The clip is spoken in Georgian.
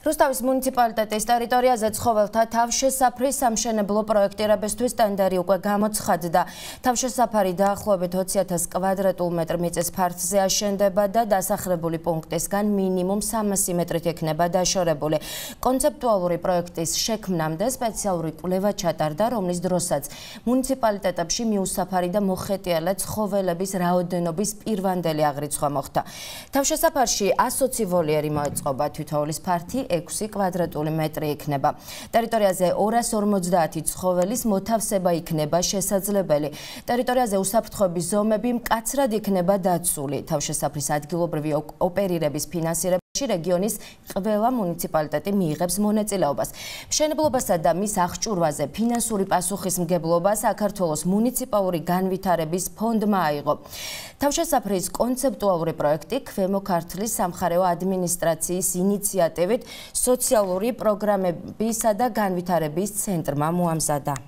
რუსთავის მუნიციპალიტეტის ტერიტორიაზე ცხოველთა თავშესაფრის სამშენებლო პროექტირებისთვის სტანდარი უკვე გამოცხადდა. თავშესაფარი დაახლოებით 20000 კვადრატულ მეტრ მიწის ფართზე აშენდება და დასახლებული პუნქტისგან მინიმუმ 300 მეტრით ექნება დაშორებული. კონცეპტუალური პროექტის შექმნამდე სპეციალური კვლევა ჩატარდა, რომლის დროსაც მუნიციპალიტეტებში მიუსაფარი და მოხეტიალე ცხოველების რაოდენობის პირვანდელი აღრიცხვა მოხდა. თავშესაფარში 120 ვოლიერი მოეწყობა თითოეულის ფართი 6 კვადრატული მეტრი იქნება. ტერიტორიაზე 250 ცხოველის მოთავსება იქნება შესაძლებელი. ტერიტორიაზე უსაფრთხოების ზომები მკაცრად იქნება დაცული. თავშესაფრის ადგილობრივი ოპერირების ფინანსირება ში რეგიონის ყველა მუნიციპალიტეტი მიიღებს მონაწილეობას. მშენებლობასა და მის აღჭურვაზე ფინანსური პასუხისმგებლობა საქართველოს მუნიციპალური განვითარების ფონდმა აიღო. თავშესაფრის კონცეპტუალური პროექტი ქვემო ქართლის სამხარეო ადმინისტრაციის ინიციატივით სოციალური პროგრამებისა და განვითარების ცენტრმა მოამზადა.